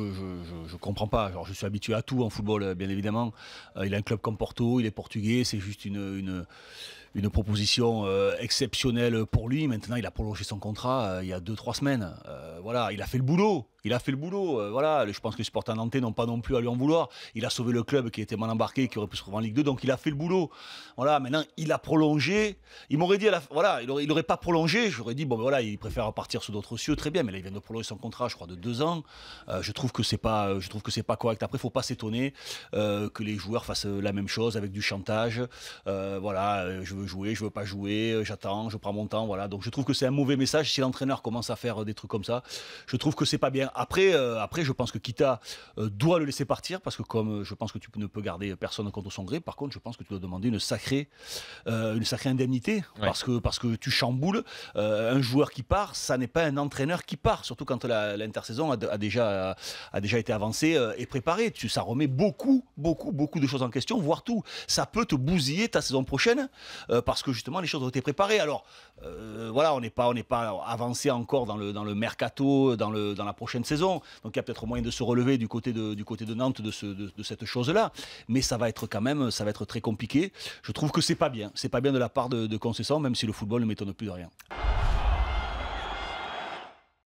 Euh, je, comprends pas. je suis habitué à tout en football, euh, bien évidemment. Euh, il a un club comme Porto, il est portugais, c'est juste une, une, proposition exceptionnelle pour lui. Maintenant, il a prolongé son contrat il y a 2-3 semaines. voilà, il a fait le boulot il a fait le boulot. Euh, voilà, je pense que les supporters nantais n'ont pas non plus à lui en vouloir. Il a sauvé le club qui était mal embarqué, qui aurait pu se retrouver en Ligue 2, donc il a fait le boulot. Voilà, maintenant il a prolongé. Il m'aurait dit, voilà, il n'aurait pas prolongé. J'aurais dit, bon, ben voilà, il préfère partir sous d'autres cieux, très bien. Mais là, il vient de prolonger son contrat, je crois, de deux ans. Euh, je trouve que c'est pas, euh, je trouve que c'est pas correct. Après, il faut pas s'étonner que les joueurs fassent la même chose avec du chantage. voilà, je veux jouer, je veux pas jouer, j'attends, je prends mon temps. Voilà, donc je trouve que c'est un mauvais message si l'entraîneur commence à faire des trucs comme ça. Je trouve que c'est pas bien après, euh, après, je pense que Kita euh, doit le laisser partir parce que comme euh, je pense que tu ne peux garder personne contre son gré, par contre, je pense que tu dois demander une sacrée, une sacrée indemnité parce que parce que tu chamboules un joueur qui part, ça n'est pas un entraîneur qui part, surtout quand l'intersaison a, a, déjà a, déjà été avancée et préparée. Tu, ça remet beaucoup, beaucoup, beaucoup de choses en question, voire tout. Ça peut te bousiller ta saison prochaine parce que justement les choses ont été préparées. Alors voilà, on n'est pas on n'est pas avancé encore dans le dans le mercato, dans le dans la prochaine saison. Donc il y a peut-être moyen de se relever du côté de, du côté de Nantes de, cette chose-là. Mais ça va être quand même ça va être très compliqué. Je trouve que c'est pas bien. C'est pas bien de la part de, de Concession, même si le football ne m'étonne plus de rien.